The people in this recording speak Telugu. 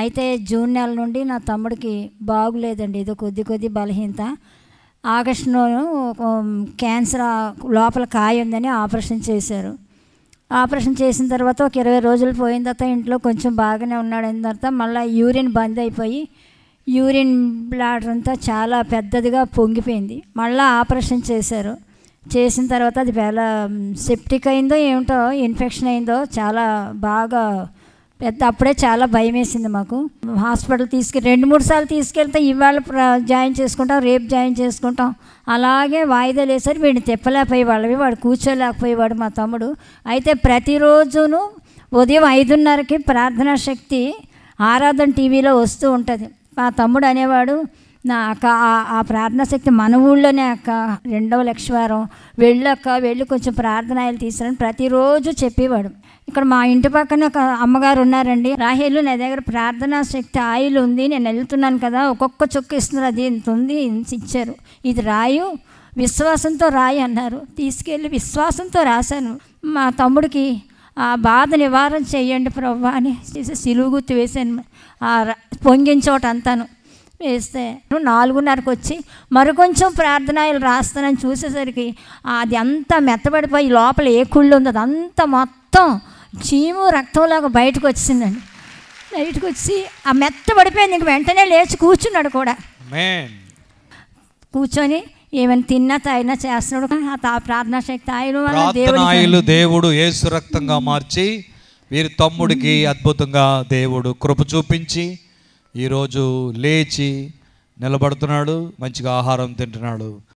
అయితే జూన్ నెల నుండి నా తమ్ముడికి బాగులేదండి ఏదో కొద్ది కొద్ది బలహీనత ఆగస్టులో క్యాన్సర్ లోపల కాయ ఉందని ఆపరేషన్ చేశారు ఆపరేషన్ చేసిన తర్వాత ఒక ఇరవై రోజులు పోయిన తర్వాత ఇంట్లో కొంచెం బాగానే ఉన్నాడు అయిన తర్వాత మళ్ళీ యూరిన్ బంద్ అయిపోయి యూరిన్ బ్లాడర్ అంతా చాలా పెద్దదిగా పొంగిపోయింది మళ్ళీ ఆపరేషన్ చేశారు చేసిన తర్వాత అది వేళ సెప్టిక్ అయిందో ఏమిటో ఇన్ఫెక్షన్ అయిందో చాలా బాగా పెద్ద అప్పుడే చాలా భయం వేసింది మాకు హాస్పిటల్ తీసుకెళ్ళి రెండు మూడు సార్లు తీసుకెళ్తే ఇవాళ జాయిన్ చేసుకుంటాం రేపు జాయిన్ చేసుకుంటాం అలాగే వాయిదాలు వేసరి వీడిని తెప్పలేకపోయేవాళ్ళవి వాడు కూర్చోలేకపోయేవాడు మా తమ్ముడు అయితే ప్రతిరోజును ఉదయం ఐదున్నరకి ప్రార్థనా శక్తి ఆరాధన టీవీలో వస్తూ ఉంటుంది మా తమ్ముడు అనేవాడు నా అక్క ఆ ప్రార్థనా శక్తి మన ఊళ్ళోనే అక్క రెండవ లక్షవారం వెళ్ళక్క వెళ్ళి కొంచెం ప్రార్థనాయలు తీసుకురండి ప్రతిరోజు చెప్పేవాడు ఇక్కడ మా ఇంటి పక్కన ఒక అమ్మగారు ఉన్నారండి రాహిల్ నా దగ్గర ప్రార్థనా శక్తి ఆయిల్ ఉంది నేను వెళ్తున్నాను కదా ఒక్కొక్క చొక్క ఇస్తున్నారు అది ఇంత ఉంది ఇంత ఇచ్చారు ఇది రాయు విశ్వాసంతో రాయి అన్నారు తీసుకెళ్ళి విశ్వాసంతో రాశాను మా తమ్ముడికి ఆ బాధ నివారణ చేయండి ప్రభా అని చేసి సిలువు గుర్తు వేశాను పొంగించోటంతాను వేస్తే నాలుగున్నరకు వచ్చి మరికొంచెం ప్రార్థనలు రాస్తానని చూసేసరికి అది అంతా మెత్తబడిపోయి లోపల ఏ కుళ్ళు ఉందో అదంతా మొత్తం చీము రక్తంలాగా బయటకు వచ్చిందండి బయటకు వచ్చి ఆ మెత్తబడిపోయింది ఇంక వెంటనే లేచి కూర్చున్నాడు కూడా కూర్చొని ఏమైనా తిన్నా తాగినా చేస్తున్నాడు ఆ ప్రార్థనా శక్తి ఆయన దేవుడు ఏసు రక్తంగా మార్చి వీరి తమ్ముడికి అద్భుతంగా దేవుడు కృప చూపించి ఈరోజు లేచి నిలబడుతున్నాడు మంచిగా ఆహారం తింటున్నాడు